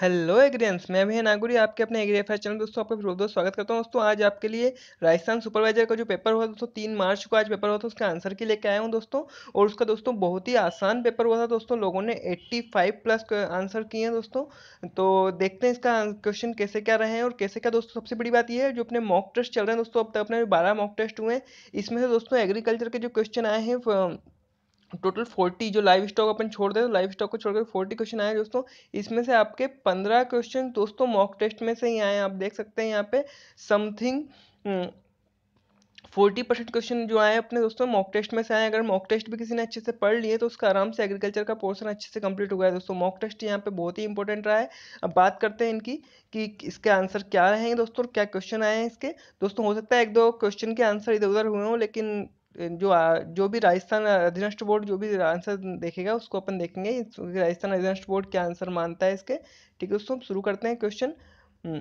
hello एग्रियंस मैं भी नागुरी आपके अपने एग्रीफेयर चैनल दोस्तों आपका फिर दोस्तों स्वागत करता हूं दोस्तों आज आपके लिए राजस्थान सुपरवाइजर का जो पेपर हुआ दोस्तों तीन मार्च को आज पेपर हुआ था उसका आंसर की लेके आया हूं दोस्तों और उसका दोस्तों बहुत ही आसान पेपर हुआ था दोस्तों लोगों ने एट्टी प्लस आंसर किए हैं दोस्तों तो देखते हैं इसका क्वेश्चन कैसे क्या रहे हैं और कैसे क्या दोस्तों सबसे बड़ी बात यह है जो अपने मॉक टेस्ट चल रहे हैं दोस्तों अब तक अपने बारह मॉक टेस्ट हुए हैं इसमें से दोस्तों एग्रीकल्चर के जो क्वेश्चन आए हैं टोटल फोर्टी जो लाइव स्टॉक अपन छोड़ दें तो लाइव स्टॉक को छोड़कर फोर्टी क्वेश्चन आए दोस्तों इसमें से आपके पंद्रह क्वेश्चन दोस्तों मॉक टेस्ट में से ही आए आप देख सकते हैं यहाँ पे समथिंग फोर्टी परसेंट क्वेश्चन जो आए अपने दोस्तों मॉक टेस्ट में से आए अगर मॉक टेस्ट भी किसी ने अच्छे से पढ़ लिए तो उसका आराम से एग्रीकल्चर का पोर्सन अच्छे से कंप्लीट हो गया है दोस्तों मॉक टेस्ट यहाँ पे बहुत ही इंपॉर्टेंट रहा है अब बात करते हैं इनकी कि इसके आंसर क्या रहेंगे दोस्तों क्या क्वेश्चन आए हैं इसके दोस्तों हो सकता है एक दो क्वेश्चन के आंसर इधर उधर हुए हों लेकिन जो आ, जो भी राजस्थान अधीनस्थ बोर्ड जो भी आंसर देखेगा उसको अपन देखेंगे राजस्थान अधीनस्थ बोर्ड क्या आंसर मानता है इसके ठीक है दोस्तों शुरू करते हैं क्वेश्चन हम्म,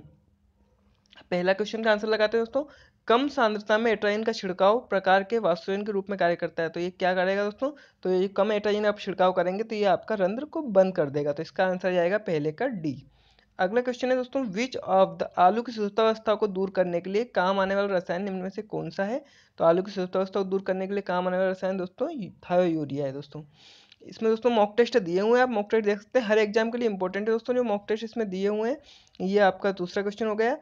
पहला क्वेश्चन का आंसर लगाते हैं दोस्तों कम सांद्रता में एट्राइन का छिड़काव प्रकार के वास्तुन के रूप में कार्य करता है तो ये क्या करेगा दोस्तों तो ये कम एट्राइन आप छिड़काव करेंगे तो ये आपका रंध्र को बंद कर देगा तो इसका आंसर जाएगा पहले का डी अगला क्वेश्चन है दोस्तों विच ऑफ द आलू की सुस्तावस्था को दूर करने के लिए काम आने वाला रसायन निम्न में से कौन सा है तो आलू की सुस्तावस्था को दूर करने के लिए काम आने वाला रसायन दोस्तों थायो यूरिया है दोस्तों इसमें दोस्तों मॉक टेस्ट दिए हुए हैं आप मॉक टेस्ट देख सकते हैं हर एग्जाम के लिए इंपॉर्टेंट है दोस्तों जो मॉक टेस्ट इसमें दिए हुए हैं ये आपका दूसरा क्वेश्चन हो गया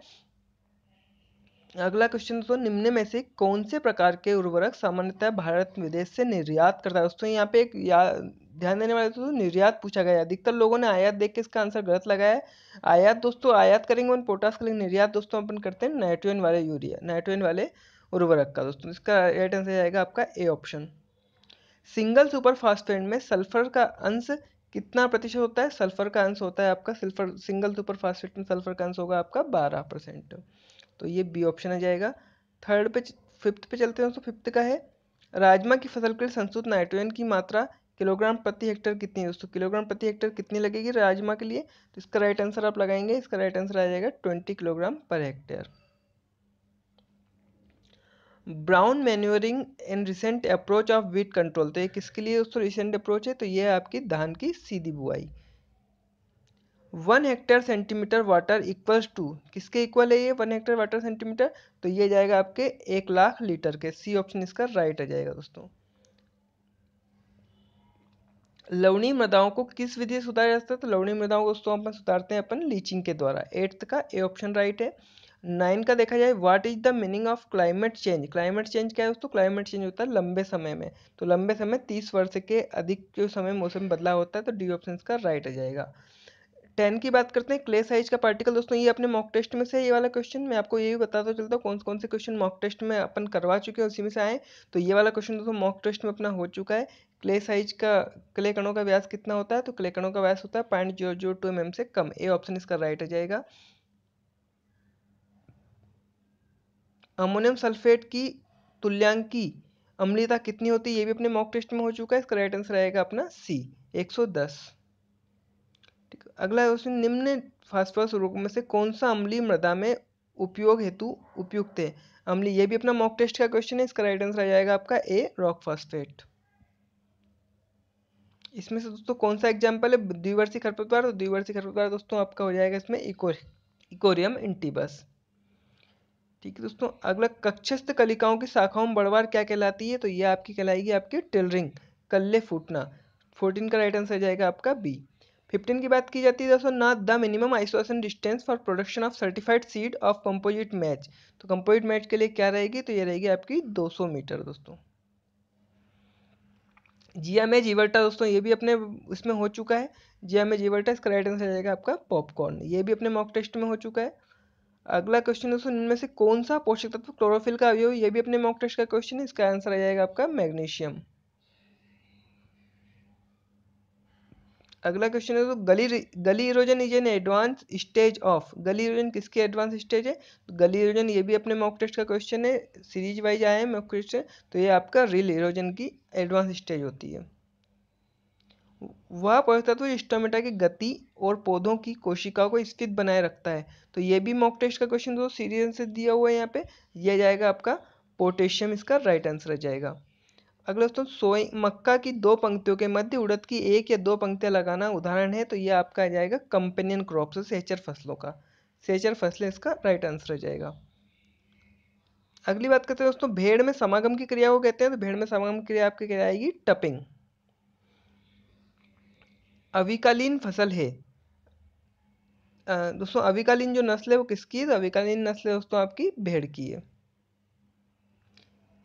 अगला क्वेश्चन दोस्तों निम्न में से कौन से प्रकार के उर्वरक सामान्यतः भारत विदेश से निर्यात करता है दोस्तों यहाँ पे एक ध्यान देने वाले दोस्तों निर्यात पूछा गया है अधिकतर लोगों ने आयात देख के इसका आंसर गलत लगाया है आयात दोस्तों आयात करेंगे अपन पोटास करेंगे निर्यात दोस्तों अपन करते हैं नाइट्रोजन वाले यूरिया नाइट्रोजन वाले उर्वरक का दोस्तों इसका राइट आंसर आएगा आपका A option single super phosphate में सल्फर का अंश कितना प्रतिशत होता है सल्फर का अंश होता है आपका सल्फर सिंगल सुपर फास्फेट में सल्फर का अंश होगा आपका बारह परसेंट तो ये बी ऑप्शन आ जाएगा थर्ड पे फिफ्थ पे चलते हैं दोस्तों फिफ्थ का है राजमा की फसल के लिए संस्तुत नाइट्रोजन की मात्रा किलोग्राम प्रति हेक्टर कितनी है दोस्तों किलोग्राम प्रति हेक्टर कितनी लगेगी राजमा के लिए तो इसका राइट आंसर आप लगाएंगे इसका राइट आंसर आ जाएगा twenty kilogram per hectare brown manuring and recent approach of weed control तो ये किसके लिए दोस्तों रिसेंट अप्रोच है तो ये है आपकी धान की सीधी बुआई one hectare centimetre water equals to किसके इक्वल है ये वन हेक्टर वाटर सेंटीमीटर तो ये जाएगा आपके एक लाख लीटर के सी ऑप्शन इसका राइट आ जाएगा दोस्तों लवणी मृदाओं को किस विधि से सुधारा जा सकता है तो लवणी मृदाओं को दोस्तों अपन सुधारते हैं अपन लीचिंग के द्वारा एट्थ का ए ऑप्शन राइट है नाइन का देखा जाए what is the meaning of climate change climate change क्या है दोस्तों क्लाइमेट चेंज होता है लंबे समय में तो लंबे समय तीस वर्ष के अधिक जो समय मौसम बदलाव होता है तो डी ऑप्शन का राइट आ जाएगा टेन की बात करते हैं क्ले साइज का पार्टिकल दोस्तों ये अपने मॉक टेस्ट में से ये वाला क्वेश्चन मैं आपको ये भी बताता चलता हूँ कौन कौन से क्वेश्चन मॉक टेस्ट में अपन करवा चुके हैं उसी में से आए तो ये वाला क्वेश्चन दोस्तों मॉक टेस्ट में अपना हो चुका है क्ले साइज का क्ले कणों का व्यास कितना होता है तो क्ले कणों का व्यास होता है point zero zero two M से कम ए ऑप्शन इसका राइट हो जाएगा अमोनियम सल्फेट की तुल्यांक की अम्लीयता कितनी होती है ये भी अपने मॉक टेस्ट में हो चुका है इसका राइट आंसर आएगा अपना सी 110 ठीक अगला क्वेश्चन निम्न फास्फोरस रूप में से कौन सा अम्ली मृदा में उपयोग हेतु उपयुक्त है अम्ली ये भी अपना मॉक टेस्ट का क्वेश्चन है इसका राइट आंसर आ जाएगा आपका ए रॉक फॉस्फेट इसमें से दोस्तों कौन सा एग्जाम्पल है द्विवर्षी खरपतवार तो द्विवर्षी खरपतवार दोस्तों आपका हो जाएगा इसमें इकोरियम इंटीबस ठीक है दोस्तों अगला कक्षस्थ कलिकाओं की शाखाओं में बढ़वार क्या कहलाती है तो ये आपकी कहलाएगी आपकी टेलरिंग कल्ले फूटना फोर्टीन का राइट आंसर जाएगा आपका बी फिफ्टीन की बात की जाती है दोस्तों ना the minimum isolation distance for production of certified seed of composite maize तो कंपोजिट मैच के लिए क्या रहेगी तो ये रहेगी आपकी 200 मीटर दोस्तों एम में इवर्टा दोस्तों ये भी अपने इसमें हो चुका है एम में इवर्टा इसका राइट आंसर जाएगा आपका पॉपकॉर्न ये भी अपने मॉक टेस्ट में हो चुका है अगला क्वेश्चन दोस्तों इनमें से कौन सा पोषक तत्व क्लोरोफिल का अवयव ये भी अपने मॉक टेस्ट का क्वेश्चन है इसका आंसर आ जाएगा आपका मैग्नीशियम अगला क्वेश्चन है तो gully gully erosion is an advance stage of gully erosion किसकी एडवांस स्टेज है तो गली इरोजन ये भी अपने मॉक टेस्ट का क्वेश्चन है सीरीज वाइज आया है मॉक टेस्ट तो ये आपका रिल इरोजन की एडवांस स्टेज होती है वह पदार्थ तो स्टोमेटा की गति और पौधों की कोशिकाओं को स्थित बनाए रखता है तो ये भी मॉक टेस्ट का क्वेश्चन दो सीरीज से दिया हुआ है यहाँ पे यह जाएगा आपका पोटेशियम इसका राइट आंसर आ जाएगा अगला दोस्तों सोई मक्का की दो पंक्तियों के मध्य उड़द की एक या दो पंक्तियाँ लगाना उदाहरण है तो ये आपका आ जाएगा कंपेनियन क्रॉप्स तो सेचर फसलों का सेचर फसलें इसका राइट आंसर हो जाएगा अगली बात करते हैं दोस्तों भेड़ में समागम की क्रिया को कहते हैं तो भेड़ में समागम की क्रिया आपकी क्या आएगी टपिंग अविकालीन फसल है दोस्तों अविकालीन जो नस्ल है वो किसकी है तो अविकालीन नस्ल है दोस्तों आपकी भेड़ की है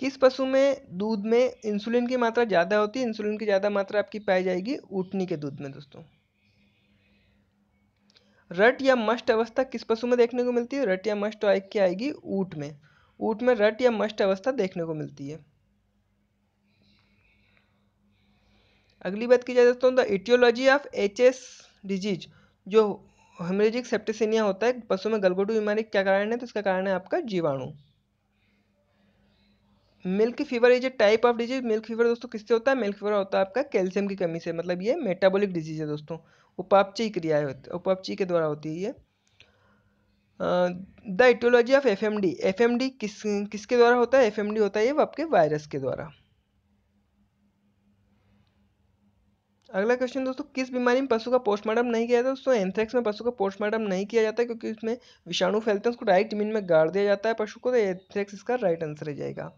किस पशु में दूध में इंसुलिन की मात्रा ज़्यादा होती है इंसुलिन की ज़्यादा मात्रा आपकी पाई जाएगी ऊटनी के दूध में दोस्तों रट या मष्ट अवस्था किस पशु में देखने को मिलती है रट या मस्ट की आएगी ऊट में ऊट में रट या मस्ट अवस्था देखने को मिलती है अगली बात की जाए दोस्तों the aetiology of H S disease जो हेमरेजिक सेप्टिसिनिया होता है पशु में गलगोटू बीमारी क्या कारण है तो इसका कारण है आपका जीवाणु milk fever is a type of disease milk fever दोस्तों किससे होता है मिल्क फीवर होता है आपका कैल्शियम की कमी से मतलब ये मेटाबॉलिक डिजीज है दोस्तों उपापची क्रिया होती है उपापची के द्वारा होती है ये the aetiology of F M D F M D किस किसके द्वारा होता है एफ एम डी होता है ये आपके वायरस के द्वारा अगला क्वेश्चन दोस्तों किस बीमारी में पशु का पोस्टमार्टम नहीं किया जाता दोस्तों एंथ्रेक्स में पशु का पोस्टमार्टम नहीं किया जाता क्योंकि उसमें विषाणु फैलते हैं उसको डायरेक्ट जमीन में गाड़ दिया जाता है पशु को तो एंथ्रेक्स इसका राइट आंसर रह जाएगा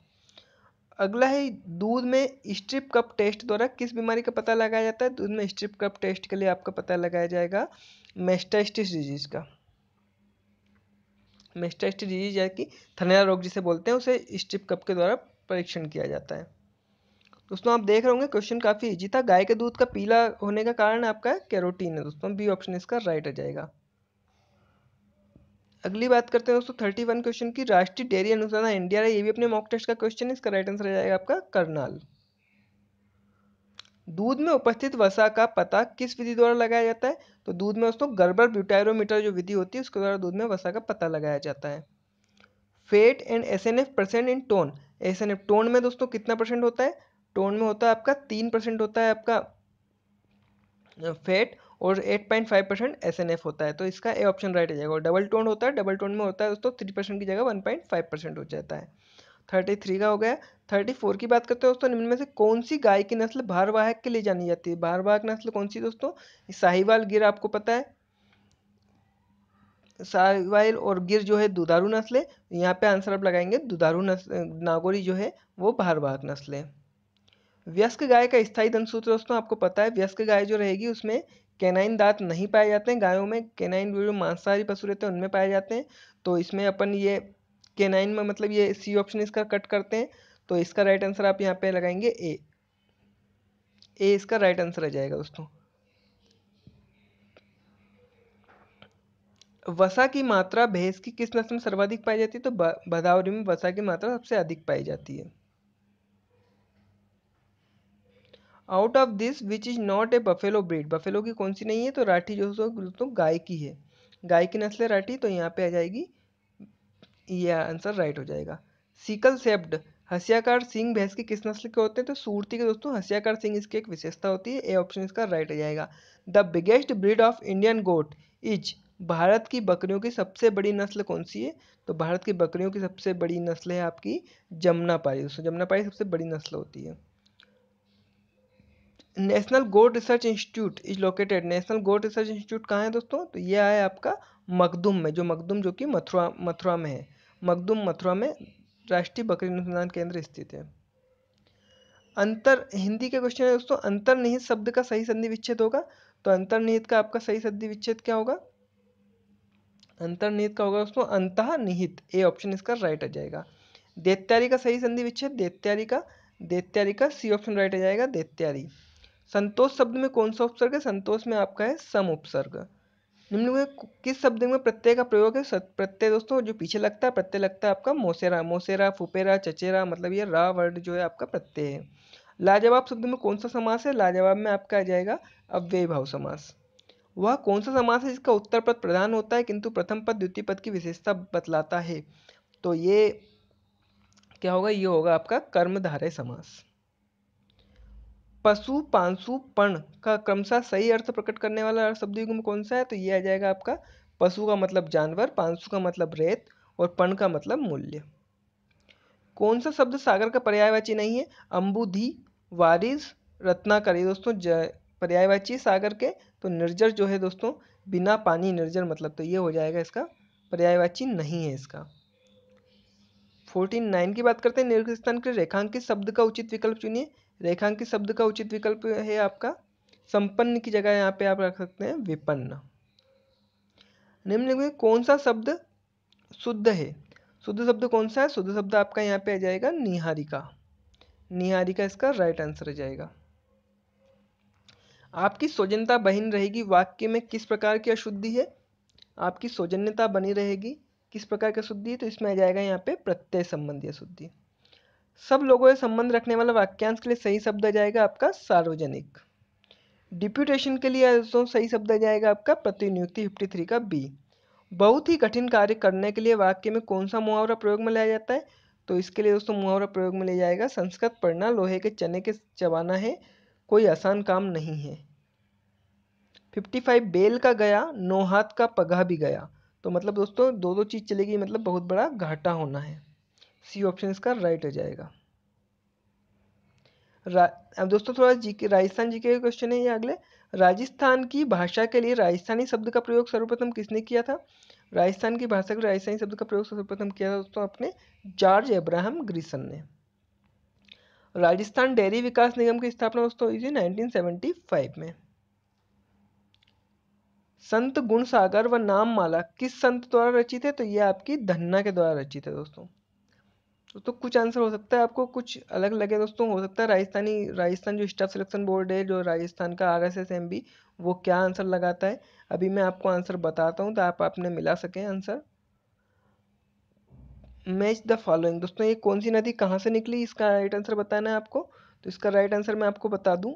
अगला है दूध में स्ट्रिप कप टेस्ट द्वारा किस बीमारी का पता लगाया जाता है दूध में स्ट्रिप कप टेस्ट के लिए आपका पता लगाया जाएगा मेस्टाइस्टिस डिजीज का मेस्टाइस्टिस डिजीज या कि थनेला रोग जिसे बोलते हैं उसे स्ट्रिप कप के द्वारा परीक्षण किया जाता है दोस्तों आप देख रहे होंगे क्वेश्चन काफ़ी ईजी था गाय के दूध का पीला होने का कारण आपका कैरोटीन है दोस्तों बी ऑप्शन इसका राइट आ जाएगा अगली बात करते हैं दोस्तों थर्टी वन क्वेश्चन की राष्ट्रीय डेयरी अनुसंधान इंडिया ये भी अपने मॉक टेस्ट का क्वेश्चन इसका राइट आंसर जाएगा आपका करनाल दूध में उपस्थित वसा का पता किस विधि द्वारा लगाया जाता है तो दूध में दोस्तों गर्बर ब्यूटायरोमीटर जो विधि होती है उसके द्वारा दूध में वसा का पता लगाया जाता है fat and S N F percent in tone S N F tone में दोस्तों कितना परसेंट होता है टोन में होता है आपका तीन परसेंट होता है आपका फेट और 8.5 परसेंट एस एन एफ होता है तो इसका ए ऑप्शन राइट हो जाएगा और डबल टोन होता है डबल टोन में होता है दोस्तों थ्री परसेंट की जगह 1.5 परसेंट हो जाता है थर्टी थ्री का हो गया थर्टी फोर की बात करते हैं दोस्तों निम्न में से कौन सी गाय की नस्ल भारवाहक के लिए जानी जाती है भारवाहक नस्ल कौन सी दोस्तों साहिवाल गिर आपको पता है साहिवाल और गिर जो है दुधारू नस्ल है यहाँ पे आंसर आप लगाएंगे दुधारू नस्ल नागोरी जो है वो भारवाहक नस्ल है व्यस्क गाय का स्थायी धन सूत्र दोस्तों आपको पता है व्यस्क गाय जो रहेगी उसमें केनाइन दांत नहीं पाए जाते हैं गायों में केनाइन जो मांसाहारी पशु रहते हैं उनमें पाए जाते हैं तो इसमें अपन ये केनाइन में मतलब ये सी ऑप्शन इसका कट करते हैं तो इसका राइट आंसर आप यहाँ पे लगाएंगे ए ए इसका राइट आंसर आ जाएगा दोस्तों वसा की मात्रा भैंस की किस नस्ल में सर्वाधिक पाई जाती है तो भदावरी में वसा की मात्रा सबसे अधिक पाई जाती है out of this which is not a buffalo breed buffalo की कौन सी नहीं है तो राठी जो दोस्तों गाय की है गाय की नस्ल है राठी तो यहाँ पे आ जाएगी ये आंसर राइट हो जाएगा सीकल सेप्ड हसियाकार सिंह भैंस की किस नस्ल के होते हैं तो सूरती के दोस्तों हसियाकार सिंह इसकी एक विशेषता होती है ए ऑप्शन इसका राइट हो जाएगा the biggest breed of Indian goat is Bharat की बकरियों की सबसे बड़ी नस्ल कौन सी है तो भारत की बकरियों की सबसे बड़ी नस्ल है आपकी जमुना पारी दोस्तों जमुना पारी सबसे बड़ी नस्ल होती है National Goat Research Institute is located National Goat Research Institute कहाँ है दोस्तों तो ये आया आपका मखदुम में जो मखदुम जो कि मथुरा मथुरा में है मखदुम मथुरा में राष्ट्रीय बकरी अनुसंधान केंद्र स्थित है अंतर हिंदी के क्वेश्चन है दोस्तों अंतर्निहित शब्द का सही संधि विच्छेद होगा तो अंतर्निहित का आपका सही संधि विच्छेद क्या होगा अंतर्निहित का होगा दोस्तों अंतःनिहित ए ऑप्शन इसका राइट आ जाएगा देत्यारी का सही संधि विच्छेद देत्यारी का देत्यारी का सी ऑप्शन राइट आ जाएगा देत्यारी संतोष शब्द में कौन सा उपसर्ग है संतोष में आपका है सम उपसर्ग निम्न में किस शब्द में प्रत्यय का प्रयोग है प्रत्यय दोस्तों जो पीछे लगता है प्रत्यय लगता है आपका मोसेरा मोसेरा फुपेरा चचेरा मतलब ये रा वर्ड जो है आपका प्रत्यय है लाजवाब शब्द में कौन सा समास है लाजवाब में आपका आ जाएगा अव्यय भाव समास वह कौन सा समास है जिसका उत्तर पद प्रधान होता है किंतु प्रथम पद द्वितीय पद की विशेषता बतलाता है तो ये क्या होगा ये होगा आपका कर्मधारय समास पशु पांशुपण पण का क्रमशः सही अर्थ प्रकट करने वाला शब्द युग्म कौन सा है तो ये आ जाएगा आपका पशु का मतलब जानवर पांशु का मतलब रेत और पण का मतलब मूल्य कौन सा शब्द सागर का पर्यायवाची नहीं है अम्बुधि वारिस रत्नाकर ये दोस्तों पर्यायवाची सागर के तो निर्जर जो है दोस्तों बिना पानी निर्जर मतलब तो ये हो जाएगा इसका पर्यायवाची नहीं है इसका फोर्टीन नाइन की बात करते हैं निर्गस्थान के रेखांकित शब्द का उचित विकल्प चुनिए रेखांकित शब्द का उचित विकल्प है आपका संपन्न की जगह यहाँ पे आप रख सकते हैं विपन्न निम्नलिखित कौन सा शब्द शुद्ध है शुद्ध शब्द कौन सा है शुद्ध शब्द आपका यहाँ पे आ जाएगा निहारिका निहारिका इसका राइट आंसर आ जाएगा आपकी सौजन्यता बहन रहेगी वाक्य में किस प्रकार की अशुद्धि है आपकी सौजन्यता बनी रहेगी किस प्रकार की अशुद्धि है तो इसमें आ जाएगा यहाँ पे प्रत्यय संबंधी अशुद्धि सब लोगों से संबंध रखने वाला वाक्यांश के लिए सही शब्द आ जाएगा आपका सार्वजनिक डिप्यूटेशन के लिए दोस्तों सही शब्द आ जाएगा आपका प्रतिनियुक्ति फिफ्टी थ्री का बी बहुत ही कठिन कार्य करने के लिए वाक्य में कौन सा मुहावरा प्रयोग में लाया जाता है तो इसके लिए दोस्तों मुहावरा प्रयोग में लिया जाएगा संस्कृत पढ़ना लोहे के चने के चबाना है कोई आसान काम नहीं है फिफ्टी फाइव बेल का गया नौ हाथ का पगा भी गया तो मतलब दोस्तों दो दो चीज़ चलेगी मतलब बहुत बड़ा घाटा होना है सी ऑप्शन इसका राइट हो जाएगा अब दोस्तों थोड़ा जी के राजस्थान जी के क्वेश्चन है ये अगले राजस्थान की भाषा के लिए राजस्थानी शब्द का प्रयोग सर्वप्रथम किसने किया था राजस्थान की भाषा के राजस्थानी शब्द का प्रयोग सर्वप्रथम किया था दोस्तों अपने जॉर्ज अब्राहम ग्रीसन ने राजस्थान डेयरी विकास निगम की स्थापना दोस्तों हुई थी 1975 में संत गुण सागर व नाम माला किस संत द्वारा रचित है तो ये आपकी धन्ना के द्वारा रचित है दोस्तों दोस्तों तो कुछ आंसर हो सकता है आपको कुछ अलग लगे दोस्तों हो सकता है राजस्थानी राजस्थान जो स्टाफ सिलेक्शन बोर्ड है जो राजस्थान का R S S M B वो क्या आंसर लगाता है अभी मैं आपको आंसर बताता हूँ तो आप आपने मिला सकें आंसर मैच द फॉलोइंग दोस्तों ये कौन सी नदी कहाँ से निकली इसका राइट आंसर बताना है आपको तो इसका राइट आंसर मैं आपको बता दूँ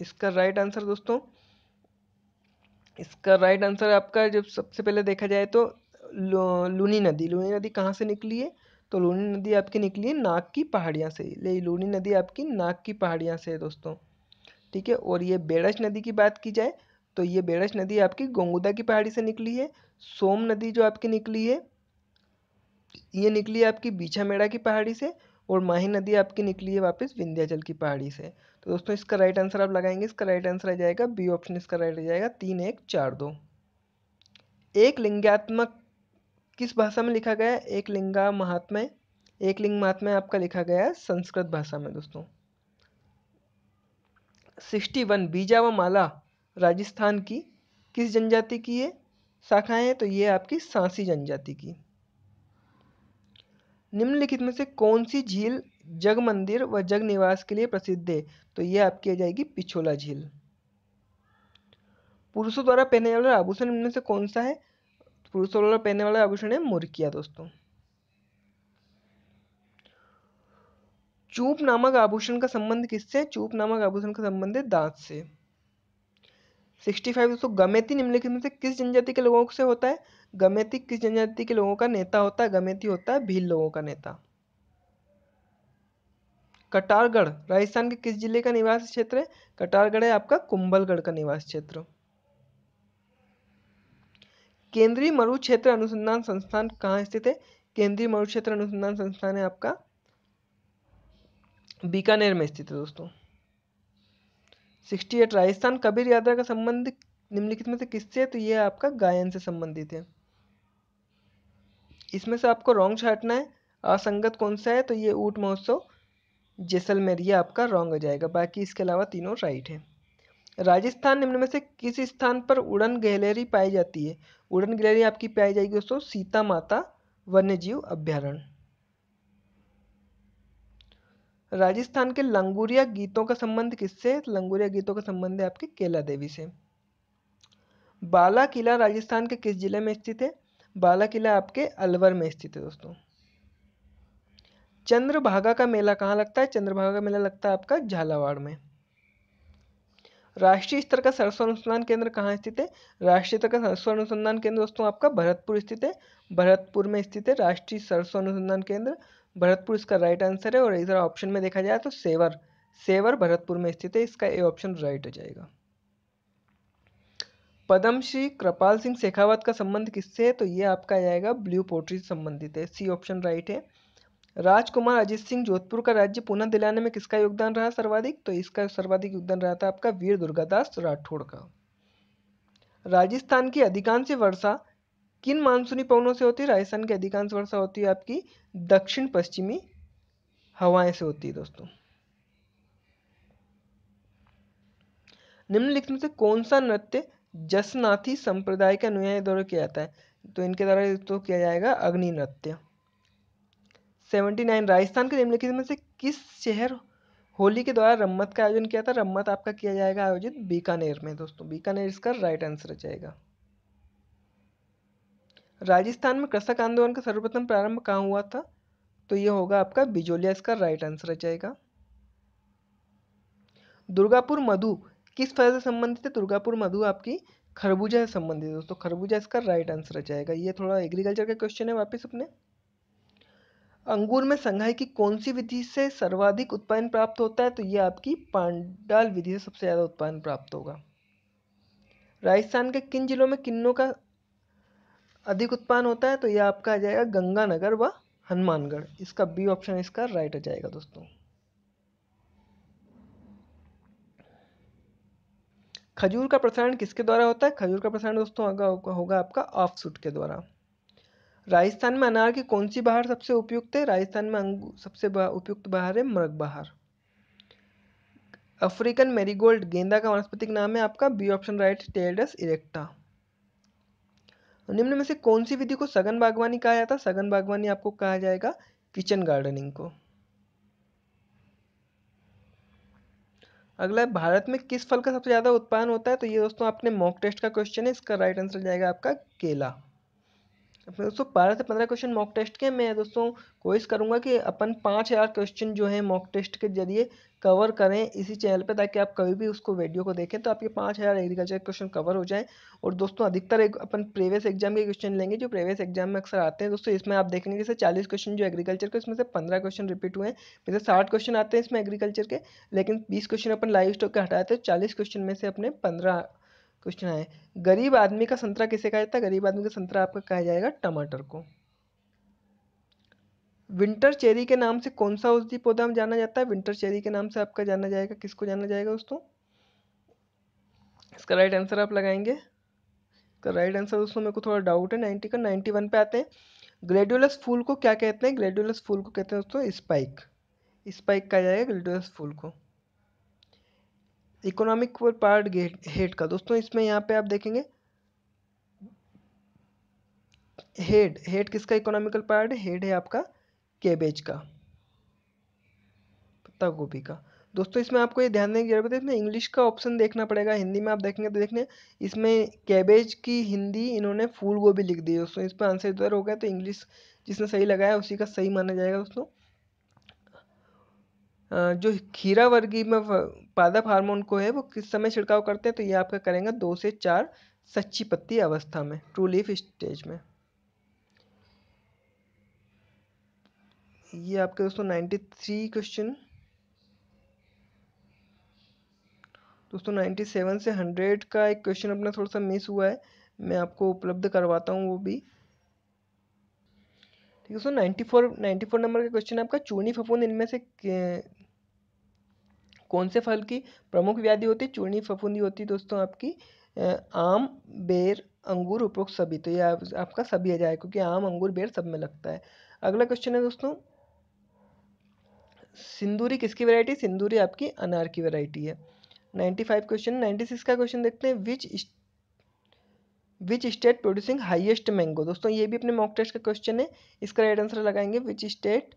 इसका राइट आंसर दोस्तों इसका राइट आंसर आपका जब सबसे पहले देखा जाए तो लूनी नदी लूनी नदी कहाँ से निकली है तो लूनी नदी आपकी निकली है नाग की पहाड़ियाँ से ले लूनी नदी आपकी नाग की पहाड़ियाँ से है दोस्तों ठीक है और ये बेड़श नदी की बात की जाए तो ये बेड़श नदी आपकी गोंगुदा की पहाड़ी से निकली है सोम नदी जो आपकी निकली है ये निकली है आपकी बीछा मेड़ा की पहाड़ी से और माही नदी आपकी निकली है वापस विंध्याचल की पहाड़ी से तो दोस्तों इसका राइट आंसर आप लगाएंगे इसका राइट आंसर आ जाएगा बी ऑप्शन इसका राइट आ जाएगा तीन एक चार दो एक लिंगात्मक किस भाषा में लिखा गया है महात्मा एक लिंग महात्मा आपका लिखा गया है संस्कृत भाषा में दोस्तों सिक्सटी वन बीजा व माला राजस्थान की किस जनजाति की है शाखाएं हैं तो ये आपकी सांसी जनजाति की निम्नलिखित में से कौन सी झील जग मंदिर व जग निवास के लिए प्रसिद्ध है तो ये आपकी आ जाएगी पिछोला झील पुरुषों द्वारा पहने वाले आभूषण इनमें से कौन सा है पुरुष वाला पहनने वाला आभूषण है मुरकिया दोस्तों चूप नामक आभूषण का संबंध किससे चूप नामक आभूषण का संबंध है दांत से 65 दोस्तों गमेती निम्नलिखित में से किस जनजाति के लोगों से होता है गमेती किस जनजाति के लोगों का नेता होता है गमेती होता है भील लोगों का नेता कटारगढ़ राजस्थान के किस जिले का निवास क्षेत्र है कटारगढ़ है आपका कुंभलगढ़ का निवास क्षेत्र केंद्रीय मरुक्षेत्र अनुसंधान संस्थान कहाँ स्थित है केंद्रीय मरुक्षेत्र अनुसंधान संस्थान है आपका बीकानेर में स्थित है दोस्तों सिक्सटी एट राजस्थान कबीर यात्रा का संबंध निम्नलिखित में से किससे है तो यह आपका गायन से संबंधित है इसमें से आपको रॉन्ग छाटना है असंगत कौन सा है तो ये ऊट महोत्सव जैसलमेर ये आपका रॉन्ग हो जाएगा बाकी इसके अलावा तीनों राइट है राजस्थान निम्न में से किस स्थान पर उड़न गैलरी पाई जाती है उड़न गैलरी आपकी पाई जाएगी दोस्तों सीता माता वन्यजीव अभ्यारण्य राजस्थान के लंगूरिया गीतों का संबंध किससे लंगूरिया गीतों का संबंध है आपके केला देवी से बाला किला राजस्थान के किस जिले में स्थित है बाला किला आपके अलवर में स्थित है दोस्तों चंद्रभागा का मेला कहाँ लगता है चंद्रभागा का मेला लगता है आपका झालावाड़ में राष्ट्रीय स्तर का सरस्व अनुसंधान केंद्र कहाँ स्थित है राष्ट्रीय स्तर का सरस्व अनुसंधान केंद्र दोस्तों आपका भरतपुर स्थित है भरतपुर में स्थित है राष्ट्रीय सरस्व अनुसंधान केंद्र भरतपुर इसका राइट आंसर है और इधर ऑप्शन में देखा जाए तो सेवर सेवर भरतपुर में स्थित है इसका ए ऑप्शन राइट हो जाएगा पद्मश्री कृपाल सिंह शेखावत का संबंध किससे है तो ये आपका आएगा जाएगा ब्लू पोट्री से संबंधित है सी ऑप्शन राइट है राजकुमार अजीत सिंह जोधपुर का राज्य पुनः दिलाने में किसका योगदान रहा सर्वाधिक तो इसका सर्वाधिक योगदान रहा था आपका वीर दुर्गादास राठौड़ का राजस्थान की अधिकांश वर्षा किन मानसूनी पवनों से होती है राजस्थान की अधिकांश वर्षा होती है आपकी दक्षिण पश्चिमी हवाएं से होती है दोस्तों निम्नलिखित में से कौन सा नृत्य जसनाथी संप्रदाय के अनुयायी द्वारा किया जाता है तो इनके द्वारा तो किया जाएगा अग्नि नृत्य सेवेंटी नाइन राजस्थान के निम्नलिखित में से किस शहर होली के द्वारा रम्मत का आयोजन किया था रम्मत आपका किया जाएगा आयोजित बीकानेर में दोस्तों बीकानेर इसका राइट आंसर हो जाएगा राजस्थान में कृषक आंदोलन का सर्वप्रथम प्रारंभ कहाँ हुआ था तो ये होगा आपका बिजोलिया इसका राइट आंसर हो जाएगा दुर्गापुर मधु किस फल से संबंधित है दुर्गापुर मधु आपकी खरबूजा से संबंधित दोस्तों खरबूजा इसका राइट आंसर हो जाएगा ये थोड़ा एग्रीकल्चर का क्वेश्चन है वापस अपने अंगूर में संघाई की कौन सी विधि से सर्वाधिक उत्पादन प्राप्त होता है तो ये आपकी पांडाल विधि से सबसे ज़्यादा उत्पादन प्राप्त होगा राजस्थान के किन जिलों में किन्नों का अधिक उत्पादन होता है तो ये आपका आ जाएगा गंगानगर व हनुमानगढ़ इसका बी ऑप्शन इसका राइट आ जाएगा दोस्तों खजूर का प्रसारण किसके द्वारा होता है खजूर का प्रसारण दोस्तों होगा, आपका ऑफ सूट के द्वारा राजस्थान में अनार की कौन सी बहार सबसे उपयुक्त है राजस्थान में सबसे उपयुक्त बहार है मृग बहार अफ्रीकन मेरीगोल्ड गेंदा का वनस्पतिक नाम है आपका बी ऑप्शन राइट टेल्डस इरेक्टा निम्न में से कौन सी विधि को सघन बागवानी कहा जाता है सघन बागवानी आपको कहा जाएगा किचन गार्डनिंग को अगला भारत में किस फल का सबसे ज़्यादा उत्पादन होता है तो ये दोस्तों आपने मॉक टेस्ट का क्वेश्चन है इसका राइट आंसर जाएगा आपका केला तो दोस्तों बारह से पंद्रह क्वेश्चन मॉक टेस्ट के मैं दोस्तों कोशिश करूंगा कि अपन पाँच हज़ार क्वेश्चन जो है मॉक टेस्ट के जरिए कवर करें इसी चैनल पे ताकि आप कभी भी उसको वीडियो को देखें तो आपके पाँच हज़ार एग्रीकल्चर क्वेश्चन कवर हो जाएं और दोस्तों अधिकतर एक अपन प्रीवियस एग्जाम के क्वेश्चन लेंगे जो प्रीवियस एग्जाम में अक्सर आते हैं दोस्तों इसमें आप देखेंगे जैसे चालीस क्वेश्चन जो एग्रीकल्चर के उसमें से पंद्रह क्वेश्चन रिपीट हुए हैं जैसे साठ क्वेश्चन आते हैं इसमें एग्रीकल्चर के लेकिन बीस क्वेश्चन अपन लाइव स्टॉक के हटाए तो चालीस क्वेश्चन में से अपने पंद्रह क्वेश्चन है गरीब आदमी का संतरा किसे कहा जाता है गरीब आदमी का संतरा आपका कहा जाएगा टमाटर को विंटर चेरी के नाम से कौन सा औषधि पौधा जाना जाता है विंटर चेरी के नाम से आपका जाना जाएगा किसको जाना जाएगा दोस्तों इसका राइट आंसर आप लगाएंगे इसका राइट आंसर दोस्तों मेरे को थोड़ा डाउट है नाइन्टी का नाइन्टी वन पे आते हैं ग्रेडुलस फूल को क्या कहते हैं ग्रेडुलस फूल को कहते हैं दोस्तों स्पाइक स्पाइक कहा जाएगा ग्रेडुलस फूल को इकोनॉमिक पर पार्ट हेड का दोस्तों इसमें यहाँ पे आप देखेंगे हेड हेड किसका इकोनॉमिकल पार्ट हेड है आपका कैबेज का पत्ता गोभी का दोस्तों इसमें आपको ये ध्यान देने की जरूरत है इसमें इंग्लिश का ऑप्शन देखना पड़ेगा हिंदी में आप देखेंगे तो देखने इसमें कैबेज की हिंदी इन्होंने फूल गोभी लिख दी दोस्तों इस पर आंसर इधर हो गया तो इंग्लिश जिसने सही लगाया उसी का सही माना जाएगा दोस्तों जो खीरा वर्गी में पादप हार्मोन को है वो किस समय छिड़काव करते हैं तो ये आपका करेंगे दो से चार सच्ची पत्ती अवस्था में ट्रू लीफ स्टेज में ये आपके दोस्तों नाइन्टी थ्री क्वेश्चन दोस्तों नाइन्टी सेवन से हंड्रेड का एक क्वेश्चन अपना थोड़ा सा मिस हुआ है मैं आपको उपलब्ध करवाता हूँ वो भी ठीक है दोस्तों ninety four ninety four number का क्वेश्चन है आपका चूनी फफूंद इनमें से कौन से फल की प्रमुख व्याधि होती है चूर्णी फफूंदी होती है दोस्तों आपकी आम बेर अंगूर उपरोक्त सभी तो ये आप, आपका सभी आ जाए क्योंकि आम अंगूर बेर सब में लगता है अगला क्वेश्चन है दोस्तों सिंदूरी किसकी वैरायटी सिंदूरी आपकी अनार की वैरायटी है ninety five question ninety six का क्वेश्चन देखते हैं which which state producing highest mango दोस्तों ये भी अपने मॉक टेस्ट का क्वेश्चन है इसका राइट आंसर लगाएंगे विच स्टेट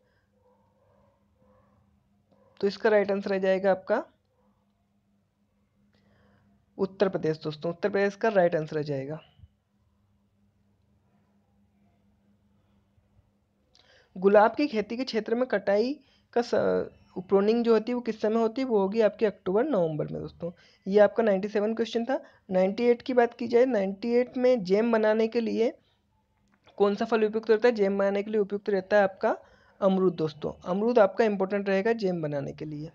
तो इसका राइट आंसर आ जाएगा आपका उत्तर प्रदेश दोस्तों उत्तर प्रदेश का राइट आंसर आ जाएगा गुलाब की खेती के क्षेत्र में कटाई का प्रोनिंग जो होती है वो किस समय होती है वो होगी आपके अक्टूबर नवंबर में दोस्तों ये आपका 97 क्वेश्चन था 98 की बात की जाए 98 में जेम बनाने के लिए कौन सा फल उपयुक्त रहता है जेम बनाने के लिए उपयुक्त रहता है आपका अमरूद दोस्तों अमरूद आपका इंपॉर्टेंट रहेगा जेम बनाने के लिए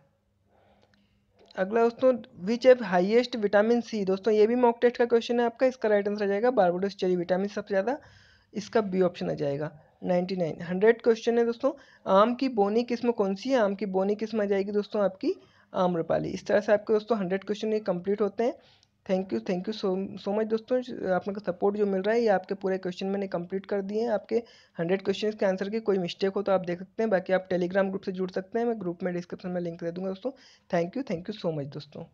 अगला दोस्तों विच एव हाइएस्ट विटामिन सी दोस्तों ये भी मॉक टेस्ट का क्वेश्चन है आपका इसका राइट आंसर आ जाएगा बारबोडोस चेरी विटामिन सबसे ज़्यादा इसका बी ऑप्शन आ जाएगा नाइन्टी नाइन हंड्रेड क्वेश्चन है दोस्तों आम की बोनी किस्म कौन सी है आम की बोनी किस्म आ जाएगी दोस्तों आपकी आम्रपाली इस तरह से आपके दोस्तों हंड्रेड क्वेश्चन ये कंप्लीट होते हैं thank you thank you so so much दोस्तों आप लोग का सपोर्ट जो मिल रहा है ये आपके पूरे क्वेश्चन मैंने कंप्लीट कर दिए हैं आपके हंड्रेड क्वेश्चन के आंसर की कोई मिस्टेक हो तो आप देख सकते हैं बाकी आप टेलीग्राम ग्रुप से जुड़ सकते हैं मैं ग्रुप में डिस्क्रिप्शन में लिंक दे दूंगा दोस्तों thank you thank you so much दोस्तों